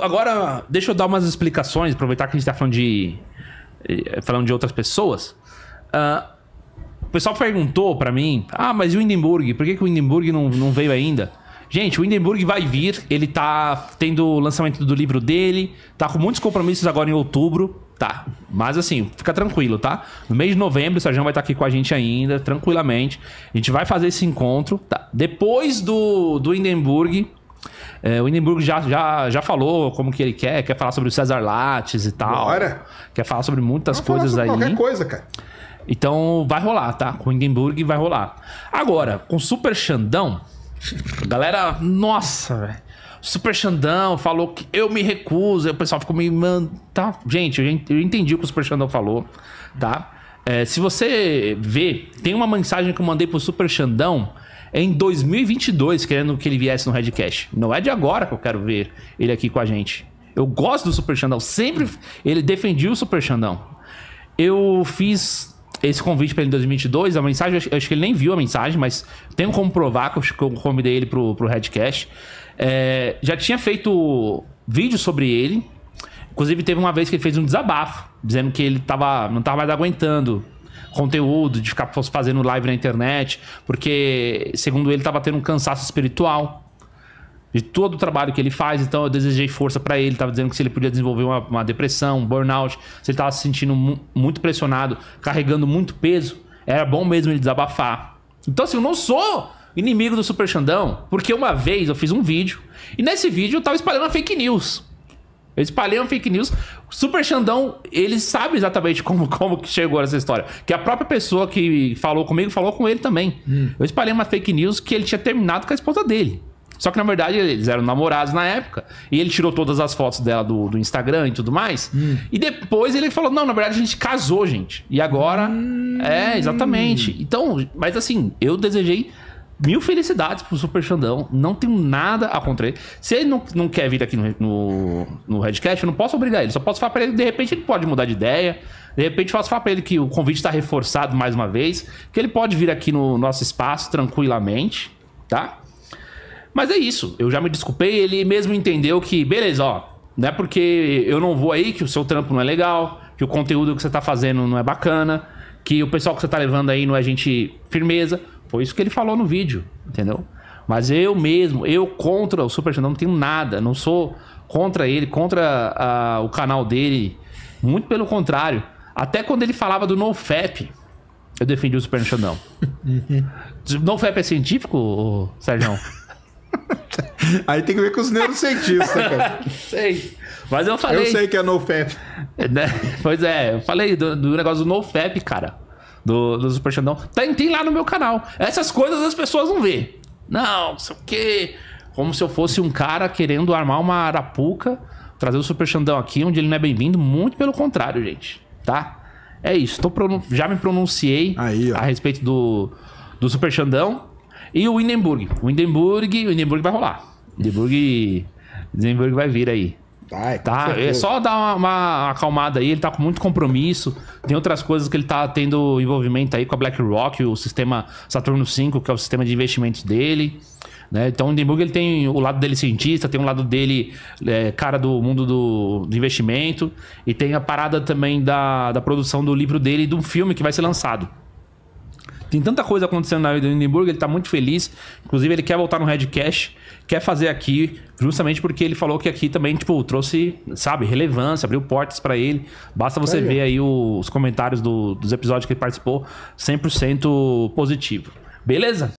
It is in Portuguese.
Agora, deixa eu dar umas explicações, aproveitar que a gente tá falando de. Eh, falando de outras pessoas. Uh, o pessoal perguntou para mim: ah, mas e o Hindenburg? Por que, que o Hindenburg não, não veio ainda? Gente, o Hindenburg vai vir, ele tá tendo o lançamento do livro dele, tá com muitos compromissos agora em outubro, tá? Mas assim, fica tranquilo, tá? No mês de novembro o Sérgio vai estar tá aqui com a gente ainda, tranquilamente. A gente vai fazer esse encontro, tá? Depois do, do Hindenburg, é, o Hindenburg já, já, já falou como que ele quer, quer falar sobre o César Lattes e tal. Bora. Quer falar sobre muitas Vamos coisas falar sobre aí. Qualquer coisa, cara. Então vai rolar, tá? Com o Hindenburg vai rolar. Agora, com o Super Xandão, a galera, nossa, velho. Super Xandão falou que eu me recuso, aí o pessoal ficou me mandando. Tá? Gente, eu entendi o que o Super Xandão falou, tá? É, se você vê, tem uma mensagem que eu mandei pro Super Xandão em 2022, querendo que ele viesse no Redcast. Não é de agora que eu quero ver ele aqui com a gente. Eu gosto do Super Xandão. Sempre ele defendia o Super Xandão. Eu fiz esse convite para ele em 2022. A mensagem, eu acho que ele nem viu a mensagem, mas tenho como provar que eu convidei ele pro, pro Redcast. É, já tinha feito vídeo sobre ele. Inclusive, teve uma vez que ele fez um desabafo, dizendo que ele tava, não estava mais aguentando conteúdo, de ficar fazendo live na internet, porque, segundo ele, estava tendo um cansaço espiritual de todo o trabalho que ele faz, então eu desejei força para ele, estava dizendo que se ele podia desenvolver uma, uma depressão, um burnout, se ele estava se sentindo mu muito pressionado, carregando muito peso, era bom mesmo ele desabafar. Então assim, eu não sou inimigo do Super Xandão, porque uma vez eu fiz um vídeo, e nesse vídeo eu estava espalhando fake news espalhei uma fake news. Super Xandão, ele sabe exatamente como, como que chegou essa história. Que a própria pessoa que falou comigo falou com ele também. Hum. Eu espalhei uma fake news que ele tinha terminado com a esposa dele. Só que na verdade eles eram namorados na época. E ele tirou todas as fotos dela do, do Instagram e tudo mais. Hum. E depois ele falou: Não, na verdade a gente casou, gente. E agora. Hum. É, exatamente. Então, mas assim, eu desejei mil felicidades pro Super Xandão. Não tenho nada a contra ele. Se ele não, não quer vir aqui no, no, no Redcast, eu não posso obrigar ele. Só posso falar pra ele, de repente ele pode mudar de ideia. De repente posso falar pra ele que o convite está reforçado mais uma vez. Que ele pode vir aqui no nosso espaço tranquilamente, tá? Mas é isso. Eu já me desculpei. Ele mesmo entendeu que, beleza, ó. Não é porque eu não vou aí que o seu trampo não é legal, que o conteúdo que você tá fazendo não é bacana, que o pessoal que você tá levando aí não é gente firmeza. Foi isso que ele falou no vídeo, entendeu? Mas eu mesmo, eu contra o Super Xandão não tenho nada. Não sou contra ele, contra a, o canal dele. Muito pelo contrário. Até quando ele falava do NoFap, eu defendi o Super Xandão. NoFap é científico, Sérgio? Aí tem que ver com os neurocientistas, né, cara. sei. Mas eu falei. Eu sei que é NoFap. É, né? Pois é, eu falei do, do negócio do NoFap, cara do, do Super Xandão. Tem, tá, tem lá no meu canal. Essas coisas as pessoas não vê. Não, não sei o quê. Como se eu fosse um cara querendo armar uma arapuca, trazer o Super Xandão aqui, onde ele não é bem-vindo. Muito pelo contrário, gente. Tá? É isso. Tô Já me pronunciei Aí, a respeito do, do Super Xandão. E o Hindenburg. O Hindenburg, o Windenburg vai rolar. Hindenburg, o Hindenburg vai vir aí. Vai, tá, é só dar uma, uma, acalmada aí, ele tá com muito compromisso. Tem outras coisas que ele tá tendo envolvimento aí com a BlackRock, o sistema Saturno 5, que é o sistema de investimentos dele. Né? Então o Hindenburg ele tem o lado dele cientista, tem o lado dele é, cara do mundo do, do, investimento, e tem a parada também da, da produção do livro dele e de um filme que vai ser lançado. Tem tanta coisa acontecendo na vida do Hindenburg, ele tá muito feliz. Inclusive, ele quer voltar no Red Cash, quer fazer aqui, justamente porque ele falou que aqui também, tipo, trouxe, sabe, relevância, abriu portas para ele. Basta você ver aí os comentários do, dos episódios que ele participou, 100% positivo. Beleza?